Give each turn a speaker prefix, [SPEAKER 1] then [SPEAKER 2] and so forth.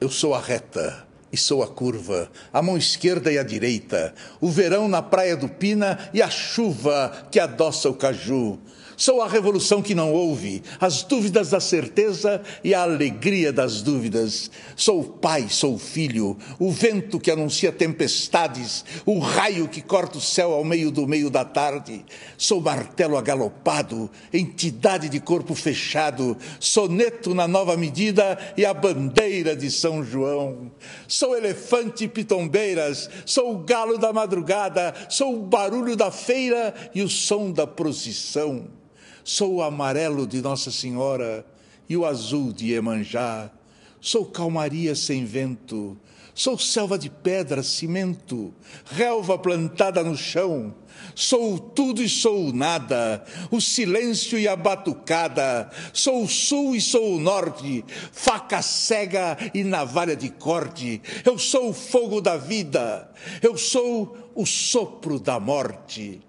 [SPEAKER 1] Eu sou a reta e sou a curva, a mão esquerda e a direita, o verão na praia do Pina e a chuva que adoça o caju. Sou a revolução que não houve, as dúvidas da certeza e a alegria das dúvidas. Sou o pai, sou o filho, o vento que anuncia tempestades, o raio que corta o céu ao meio do meio da tarde. Sou martelo agalopado, entidade de corpo fechado, soneto na nova medida e a bandeira de São João. Sou elefante pitombeiras, sou o galo da madrugada, sou o barulho da feira e o som da procissão. Sou o amarelo de Nossa Senhora e o azul de Emanjá. Sou calmaria sem vento, Sou selva de pedra, cimento, relva plantada no chão. Sou tudo e sou nada, o silêncio e a batucada. Sou o sul e sou o norte, faca cega e navalha de corte. Eu sou o fogo da vida, eu sou o sopro da morte.